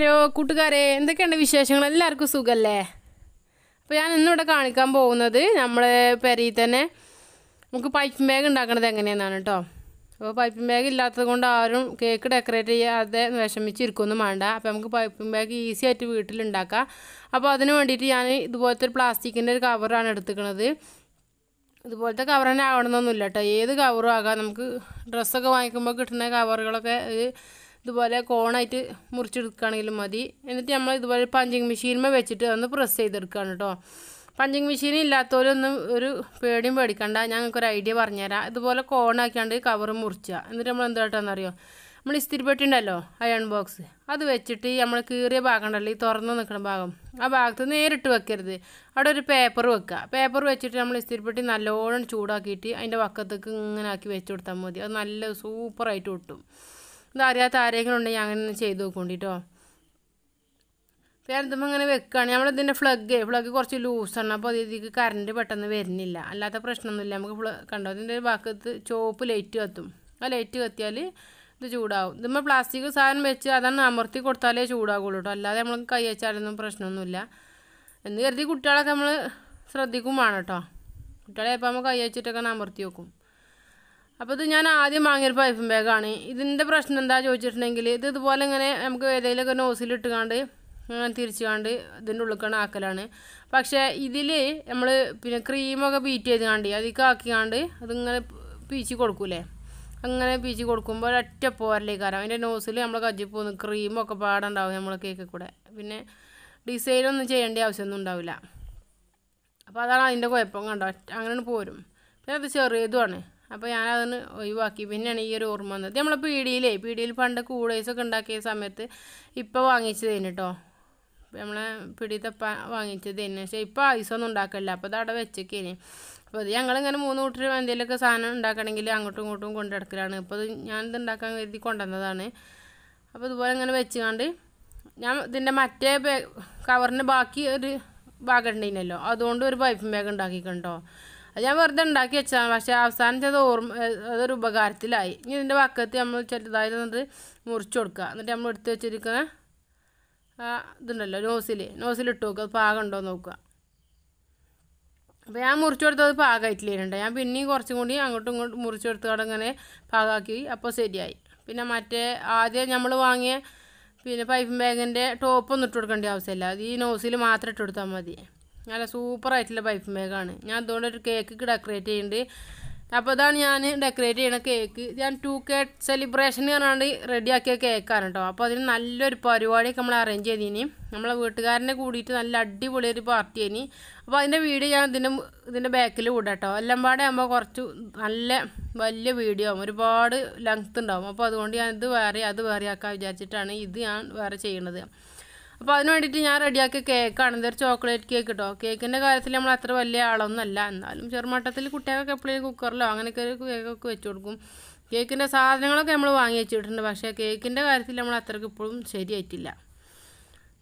hello കൂട്ടുകാരെ എന്തൊക്കെയുണ്ട് വിശേഷങ്ങൾ എല്ലാവർക്കും സുഖമല്ലേ അപ്പോൾ ഞാൻ ഇന്നിവിടെ കാണിക്കാൻ പോകുന്നത് നമ്മൾ പെരയിൽ തന്നെ നമുക്ക് പൈപ്പിംഗ് ബാഗ് ഉണ്ടാക്കുന്നത് എങ്ങനെയെന്നാണ് കേട്ടോ അപ്പോൾ പൈപ്പിംഗ് ബാഗ് ഇല്ലാത്തത് കൊണ്ട് ആരും കേക്ക് ഡെക്കറേറ്റ് ചെയ്യാതെ വിഷമിച്ചിരിക്കൊന്നും വേണ്ട അപ്പോൾ നമുക്ക് പൈപ്പിംഗ് ബാഗ് ഈസി ആയിട്ട് വീട്ടിലുണ്ടാക്കാം അപ്പോൾ അതിന് വേണ്ടിയിട്ട് ഞാൻ ഇതുപോലത്തെ ഒരു പ്ലാസ്റ്റിക്കിൻ്റെ ഒരു കവറാണ് എടുത്തുക്കണത് ഇതുപോലത്തെ കവർ തന്നെ ആവണമെന്നൊന്നുമില്ല കേട്ടോ ഏത് കവറും ആകാം നമുക്ക് ഡ്രസ്സൊക്കെ വാങ്ങിക്കുമ്പോൾ കിട്ടുന്ന കവറുകളൊക്കെ ഇതുപോലെ കോണായിട്ട് മുറിച്ചെടുക്കുകയാണെങ്കിലും മതി എന്നിട്ട് നമ്മൾ ഇതുപോലെ പഞ്ചിങ് മെഷീനുമേ വെച്ചിട്ട് ഒന്ന് പ്രസ് ചെയ്തെടുക്കുകയാണ് കേട്ടോ പഞ്ചിങ് മെഷീൻ ഇല്ലാത്തവരൊന്നും ഒരു പേടിയും പേടിക്കണ്ട ഞങ്ങൾക്കൊരു ഐഡിയ പറഞ്ഞുതരാം ഇതുപോലെ കോണാക്കിയാണ്ട് കവർ മുറിക്കുക എന്നിട്ട് നമ്മൾ എന്തായിട്ടാണെന്നറിയോ നമ്മൾ ഇസ്തിരിപ്പെട്ടി ഉണ്ടല്ലോ അയൺ ബോക്സ് അത് വെച്ചിട്ട് നമ്മൾ കീറിയ ഭാഗം ഉണ്ടല്ലോ ഈ തുറന്ന് നിൽക്കുന്ന ഭാഗം ആ ഭാഗത്ത് നേരിട്ട് വെക്കരുത് അവിടെ ഒരു പേപ്പർ വെക്കുക പേപ്പർ വെച്ചിട്ട് നമ്മൾ ഇസ്തിരിപ്പെട്ടി നല്ലോണം ചൂടാക്കിയിട്ട് അതിൻ്റെ വക്കത്തേക്ക് ഇങ്ങനെ ആക്കി വെച്ച് കൊടുത്താൽ മതി അത് നല്ല സൂപ്പറായിട്ട് ഒട്ടും അറിയാത്ത ആരെങ്കിലും ഉണ്ടെങ്കിൽ അങ്ങനെ ചെയ്ത് നോക്കൂണ്ടിട്ടോ കേട്ടോ ഇങ്ങനെ വെക്കുകയാണ് നമ്മളിതിൻ്റെ ഫ്ലഗ് ഫ്ലഗ് കുറച്ച് ലൂസാണ് അപ്പോൾ ഇതിക്ക് കറണ്ട് പെട്ടെന്ന് വരുന്നില്ല അല്ലാത്ത പ്രശ്നമൊന്നുമില്ല നമുക്ക് ഫ്ല കണ്ടോ അതിൻ്റെ ഭാഗത്ത് ചോപ്പ് ലൈറ്റ് കത്തും ആ ലൈറ്റ് കത്തിയാൽ ഇത് ചൂടാവും ഇതുമ്പോൾ പ്ലാസ്റ്റിക് സാധനം വെച്ച് അതാണ് അമർത്തി കൊടുത്താലേ ചൂടാകുള്ളൂ കേട്ടോ അല്ലാതെ നമ്മൾ കൈ വെച്ചാലൊന്നും പ്രശ്നമൊന്നുമില്ല എന്ന് കരുതി കുട്ടികളൊക്കെ നമ്മൾ ശ്രദ്ധിക്കും വേണം കേട്ടോ കുട്ടികളെ എപ്പോൾ നമ്മൾ കൈ വെച്ചിട്ടൊക്കെ അമർത്തി വെക്കും അപ്പോൾ ഇത് ഞാൻ ആദ്യം വാങ്ങിയൊരു പൈഫും ബാഗാണ് ഇതിൻ്റെ പ്രശ്നം എന്താ ചോദിച്ചിട്ടുണ്ടെങ്കിൽ ഇത് ഇതുപോലെ ഇങ്ങനെ നമുക്ക് ഏതെങ്കിലുമൊക്കെ നോസിലിട്ടുകൊണ്ട് അങ്ങനെ തിരിച്ചു കണ്ട് ഇതിൻ്റെ ഉള്ളിക്കാണ് ആക്കലാണ് പക്ഷേ ഇതിൽ നമ്മൾ പിന്നെ ക്രീമൊക്കെ ബീറ്റ് ചെയ്ത് കണ്ട് അതൊക്കെ ആക്കിക്കാണ്ട് അതിങ്ങനെ പീച്ച് കൊടുക്കൂലേ അങ്ങനെ പീച്ച് കൊടുക്കുമ്പോൾ ഒരൊറ്റ പോരലേക്കാരം അതിൻ്റെ നോസിൽ നമ്മൾ കജ്ജി പോകുന്നു ക്രീമൊക്കെ പാടുണ്ടാവും നമ്മൾ കേക്ക് കൂടെ പിന്നെ ഡിസൈനൊന്നും ചെയ്യേണ്ട ആവശ്യമൊന്നും ഉണ്ടാവില്ല അപ്പോൾ അതാണ് അതിൻ്റെ കുഴപ്പം കണ്ടോ അങ്ങനെയാണ് പോരും പിന്നെ അത് ചെറിയതുമാണ് അപ്പോൾ ഞാനതൊന്ന് ഒഴിവാക്കി പിന്നെയാണ് ഈ ഒരു ഓർമ്മ വന്നത് നമ്മൾ പീടിയിലേ പീടിയിൽ പണ്ട് കൂടേഴ്സൊക്കെ ഉണ്ടാക്കിയ സമയത്ത് ഇപ്പോൾ വാങ്ങിച്ചതേന് കേട്ടോ നമ്മളെ പിടിത്തപ്പ തന്നെ പക്ഷേ ഇപ്പോൾ ഐസൊന്നും ഉണ്ടാക്കില്ല അപ്പോൾ അതവിടെ വെച്ചേക്കേനെ അപ്പോൾ അത് ഞങ്ങളിങ്ങനെ മൂന്ന് കൂട്ടർ എന്തെങ്കിലുമൊക്കെ സാധനം ഉണ്ടാക്കണമെങ്കിൽ അങ്ങോട്ടും ഇങ്ങോട്ടും കൊണ്ടു നടക്കലാണ് അപ്പോൾ ഇത് ഉണ്ടാക്കാൻ കരുതി കൊണ്ടുവന്നതാണ് അപ്പോൾ ഇതുപോലെ ഇങ്ങനെ വെച്ചുകൊണ്ട് ഞാൻ ഇതിൻ്റെ മറ്റേ കവറിൻ്റെ ബാക്കി ഒരു ബാഗ് ഉണ്ടല്ലോ അതുകൊണ്ട് ഒരു പൈപ്പിംഗ് ബാഗ് ഉണ്ടാക്കിക്കണ്ടോ അത് ഞാൻ വെറുതെ ഉണ്ടാക്കി വെച്ചതാണ് പക്ഷേ അവസാനത്തെ അത് ഓർമ്മ അതൊരു ഉപകാരത്തിലായി ഇനി ഇതിൻ്റെ പക്കത്ത് നമ്മൾ ചെറുതായി തന്നിട്ട് മുറിച്ച് കൊടുക്കുക എന്നിട്ട് നമ്മൾ എടുത്ത് വെച്ചിരിക്കുന്ന ഇതുണ്ടല്ലോ നോസിൽ നോസിൽ ഇട്ട് നോക്കുക അത് പാകം ഉണ്ടോ നോക്കുക അപ്പോൾ ഞാൻ മുറിച്ച് കൊടുത്തത് പാകമായിട്ടില്ലേണ്ട ഞാൻ പിന്നെയും കുറച്ചും കൂടി അങ്ങോട്ടും ഇങ്ങോട്ടും മുറിച്ചു കൊടുത്തോടെ ഇങ്ങനെ പാകമാക്കി അപ്പോൾ ശരിയായി പിന്നെ മറ്റേ ആദ്യം നമ്മൾ വാങ്ങിയ പിന്നെ പൈപ്പും ബാഗിൻ്റെ ടോപ്പൊന്നും ഇട്ട് കൊടുക്കേണ്ട ആവശ്യമില്ല അത് ഈ നോസിൽ മാത്രം ഇട്ട് കൊടുത്താൽ മതി നല്ല ആയിട്ടുള്ള പൈപ്പ് ബാഗാണ് ഞാൻ അതുകൊണ്ട് ഒരു കേക്ക് ഡെക്കറേറ്റ് ചെയ്യുന്നുണ്ട് അപ്പോൾ അതാണ് ഞാൻ ഡെക്കറേറ്റ് ചെയ്യണ കേക്ക് ഞാൻ ടു കെ സെലിബ്രേഷൻ പറഞ്ഞാണ്ട് റെഡിയാക്കിയ കേക്കാണ് കേട്ടോ അപ്പോൾ അതിന് നല്ലൊരു പരിപാടിയൊക്കെ നമ്മൾ അറേഞ്ച് ചെയ്തിനി നമ്മളെ വീട്ടുകാരനെ കൂടിയിട്ട് നല്ല അടിപൊളി ഒരു പാർട്ടി ഇനി അപ്പോൾ അതിൻ്റെ വീഡിയോ ഞാൻ ഇതിൻ്റെ ഇതിൻ്റെ ബാക്കിൽ കൂടാം കേട്ടോ എല്ലാം പാടെ ആകുമ്പോൾ കുറച്ച് നല്ല വലിയ വീഡിയോ ആകും ഒരുപാട് ലെങ്ത് ഉണ്ടാവും അപ്പോൾ അതുകൊണ്ട് ഞാൻ ഇത് വേറെ അത് വേറെ ആക്കാൻ വിചാരിച്ചിട്ടാണ് ഇത് ഞാൻ വേറെ ചെയ്യണത് അപ്പോൾ അതിന് വേണ്ടിയിട്ട് ഞാൻ റെഡിയാക്കിയ കേക്കാണ് ഇതൊരു ചോക്ലേറ്റ് കേക്ക് കേട്ടോ കേക്കിൻ്റെ കാര്യത്തിൽ നമ്മൾ അത്ര വലിയ ആളൊന്നുമല്ല എന്നാലും ചെറുമട്ടത്തിൽ കുട്ടികൾക്ക് എപ്പോഴും കുക്കറിലോ അങ്ങനെയൊക്കെ ഒരു കേക്കൊക്കെ വെച്ച് കൊടുക്കും കേക്കിൻ്റെ സാധനങ്ങളൊക്കെ നമ്മൾ വാങ്ങി വെച്ചിട്ടുണ്ട് പക്ഷേ കേക്കിൻ്റെ കാര്യത്തിൽ നമ്മൾ അത്രയ്ക്ക് ഇപ്പോഴും ശരിയായിട്ടില്ല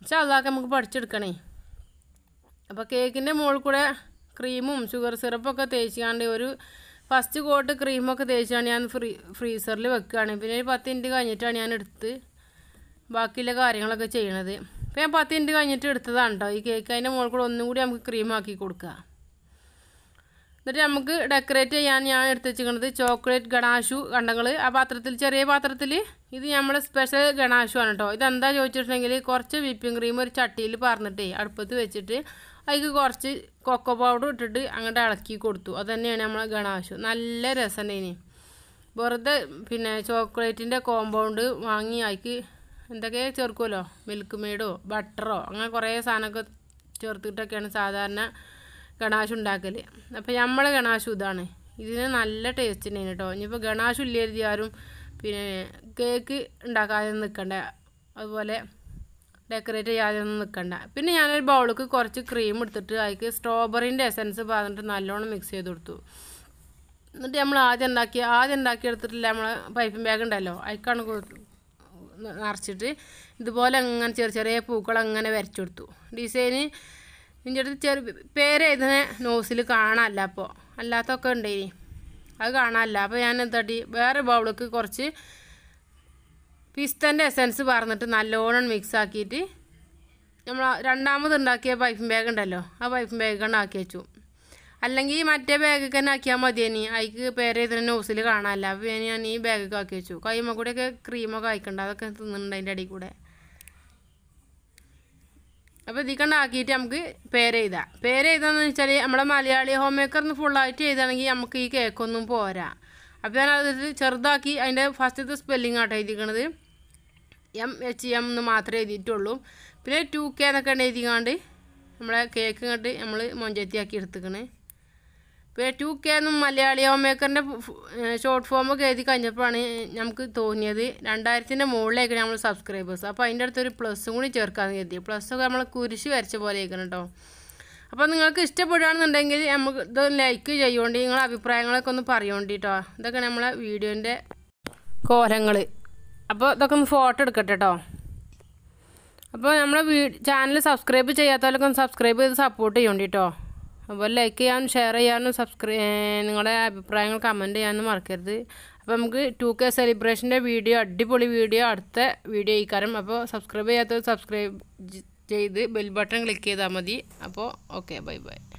പക്ഷേ അതൊക്കെ നമുക്ക് പഠിച്ചെടുക്കണേ അപ്പോൾ കേക്കിൻ്റെ മുകളിൽ കൂടെ ക്രീമും ഷുഗർ സിറപ്പൊക്കെ തേച്ചാണ്ട് ഒരു ഫസ്റ്റ് കോട്ട് ക്രീമൊക്കെ തേച്ചാണ് ഞാൻ ഫ്രീ ഫ്രീസറിൽ വെക്കുകയാണ് പിന്നെ ഒരു പത്ത് മിനിറ്റ് കഴിഞ്ഞിട്ടാണ് ഞാൻ എടുത്ത് ബാക്കിയുള്ള കാര്യങ്ങളൊക്കെ ചെയ്യണത് അപ്പോൾ ഞാൻ പത്ത് മിനിറ്റ് കഴിഞ്ഞിട്ട് എടുത്തതാണ് കേട്ടോ ഈ കേക്ക് അതിൻ്റെ മുകളിൽ കൂടെ ഒന്നും കൂടി നമുക്ക് ക്രീമാക്കി കൊടുക്കുക എന്നിട്ട് നമുക്ക് ഡെക്കറേറ്റ് ചെയ്യാൻ ഞാൻ എടുത്ത് വെച്ചിരിക്കുന്നത് ചോക്ലേറ്റ് ഗണാഷു കണ്ടങ്ങൾ ആ പാത്രത്തിൽ ചെറിയ പാത്രത്തിൽ ഇത് നമ്മുടെ സ്പെഷ്യൽ ഗണാഷു ആണ് കേട്ടോ ഇതെന്താ ചോദിച്ചിട്ടുണ്ടെങ്കിൽ കുറച്ച് വിപ്പിംഗ് ക്രീം ഒരു ചട്ടിയിൽ പറഞ്ഞിട്ടേ അടുപ്പത്ത് വെച്ചിട്ട് അതിൽ കുറച്ച് കൊക്കോ പൗഡർ ഇട്ടിട്ട് അങ്ങോട്ട് ഇളക്കി കൊടുത്തു അതുതന്നെയാണ് നമ്മളെ ഗണാശു നല്ല രസമുണ്ട് ഇനി വെറുതെ പിന്നെ ചോക്ലേറ്റിൻ്റെ കോമ്പൗണ്ട് വാങ്ങി അതിക്ക് എന്തൊക്കെ ചേർക്കുമല്ലോ മിൽക്ക് മെയ്ഡോ ബട്ടറോ അങ്ങനെ കുറേ സാധനമൊക്കെ ചേർത്തിട്ടൊക്കെയാണ് സാധാരണ ഗണാശ് ഉണ്ടാക്കൽ അപ്പോൾ നമ്മൾ ഗണാശു ഇതാണ് ഇതിന് നല്ല ടേസ്റ്റ് ഉണ്ടായിരുന്നു കേട്ടോ ഇനിയിപ്പോൾ ഗണാശു ഇല്ലായിരുന്നു ആരും പിന്നെ കേക്ക് ഉണ്ടാക്കാതെ നിൽക്കണ്ട അതുപോലെ ഡെക്കറേറ്റ് ചെയ്യാതെ ഒന്നും നിൽക്കണ്ട പിന്നെ ഞാനൊരു ബൗളിക്ക് കുറച്ച് ക്രീം എടുത്തിട്ട് അതിക്ക് സ്ട്രോബെറിൻ്റെ എസൻസ് പറഞ്ഞിട്ട് നല്ലോണം മിക്സ് ചെയ്ത് കൊടുത്തു എന്നിട്ട് നമ്മൾ ആദ്യം ഉണ്ടാക്കി ആദ്യം എടുത്തിട്ടില്ല നമ്മൾ പൈപ്പിംഗ് ബാഗ് ഉണ്ടല്ലോ അതിക്കാണ് നിറച്ചിട്ട് ഇതുപോലെ അങ്ങനെ ചെറിയ ചെറിയ പൂക്കൾ അങ്ങനെ വരച്ചു കൊടുത്തു ഡിസൈന് ഇതിൻ്റെ അടുത്ത് ചെറു പേരെഴുതുന്ന നോസിൽ കാണാമല്ല അപ്പോൾ അല്ലാത്തൊക്കെ ഉണ്ടായി അത് കാണാമല്ല അപ്പോൾ ഞാൻ എന്താട്ടി വേറെ ബൗളിക്ക് കുറച്ച് പിസ്തൻ്റെ എസൻസ് പറഞ്ഞിട്ട് നല്ലോണം മിക്സ് ആക്കിയിട്ട് നമ്മൾ രണ്ടാമത് ഉണ്ടാക്കിയ പൈപ്പിംഗ് ബാഗ് ഉണ്ടല്ലോ ആ പൈപ്പിംഗ് ബാഗ് കൊണ്ട് ആക്കി വെച്ചു അല്ലെങ്കിൽ മറ്റേ ബാഗൊക്കെ തന്നെ ആക്കിയാൽ മതി ഇനി അതിക്ക് പേര് ഇതിന് ന്യൂസിൽ കാണാനില്ല അപ്പോൾ ഇനി ഞാൻ ഈ ബാഗൊക്കെ ആക്കി വെച്ചു കൈമ കൂടെയൊക്കെ ക്രീമൊക്കെ ആയിക്കണ്ട അതൊക്കെ തിന്നുന്നുണ്ട് അതിൻ്റെ അടിയിൽ കൂടെ അപ്പോൾ ഇതിക്കണ്ടാക്കിയിട്ട് നമുക്ക് പേര് എഴുതാം പേര് എഴുതാന്ന് വെച്ചാൽ നമ്മുടെ മലയാളി ഹോം ഫുൾ ഫുള്ളായിട്ട് എഴുതുകയാണെങ്കിൽ നമുക്ക് ഈ കേക്കൊന്നും പോരാ അപ്പോൾ ഞാൻ അത് ചെറുതാക്കി അതിൻ്റെ ഫസ്റ്റത്തെ സ്പെല്ലിംഗ് ആട്ടോ എഴുതിക്കണത് എം എച്ച് എം എന്ന് മാത്രമേ എഴുതിയിട്ടുള്ളൂ പിന്നെ ടു കെ എന്നൊക്കെ എഴുതിക്കാണ്ട് നമ്മളെ കേക്ക് കണ്ടിട്ട് നമ്മൾ മൊഞ്ചത്തിയാക്കി എടുത്തുക്കണേ ടു കെ എന്നും മലയാളി ഹോം മേക്കറിൻ്റെ ഷോർട്ട് ഫോമൊക്കെ എഴുതി കഴിഞ്ഞപ്പോഴാണ് നമുക്ക് തോന്നിയത് രണ്ടായിരത്തിൻ്റെ മുകളിലേക്ക് നമ്മൾ സബ്സ്ക്രൈബേഴ്സ് അപ്പോൾ അതിൻ്റെ അടുത്തൊരു പ്ലസ്സും കൂടി ചേർക്കാമെന്ന് കരുതി പ്ലസ്സൊക്കെ നമ്മൾ കുരിശ് വരച്ച പോലെ ആയിരിക്കണം കേട്ടോ അപ്പോൾ നിങ്ങൾക്ക് ഇഷ്ടപ്പെടുകയാണെന്നുണ്ടെങ്കിൽ നമുക്ക് ഇത് ലൈക്ക് ചെയ്യുകൊണ്ട് നിങ്ങളുടെ അഭിപ്രായങ്ങളൊക്കെ ഒന്ന് പറയുകൊണ്ട് കേട്ടോ ഇതൊക്കെ നമ്മളെ വീഡിയോൻ്റെ കോലങ്ങൾ അപ്പോൾ ഇതൊക്കെ ഒന്ന് ഫോട്ടോ എടുക്കട്ടെ കേട്ടോ അപ്പോൾ നമ്മളെ വീ ചാനൽ സബ്സ്ക്രൈബ് ചെയ്യാത്തവരൊക്കെ ഒന്ന് സബ്സ്ക്രൈബ് ചെയ്ത് സപ്പോർട്ട് ചെയ്യേണ്ടി കേട്ടോ അപ്പോൾ ലൈക്ക് ചെയ്യാനും ഷെയർ ചെയ്യാനും സബ്സ്ക്രൈ നിങ്ങളുടെ അഭിപ്രായങ്ങൾ കമൻറ്റ് ചെയ്യാനും മറക്കരുത് അപ്പോൾ നമുക്ക് ടു കെ സെലിബ്രേഷൻ്റെ വീഡിയോ അടിപൊളി വീഡിയോ അടുത്ത വീഡിയോ ഈക്കാരം അപ്പോൾ സബ്സ്ക്രൈബ് ചെയ്യാത്തത് സബ്സ്ക്രൈബ് ചെയ്ത് ബെൽ ബട്ടൺ ക്ലിക്ക് ചെയ്താൽ മതി അപ്പോൾ ഓക്കെ ബൈ ബൈ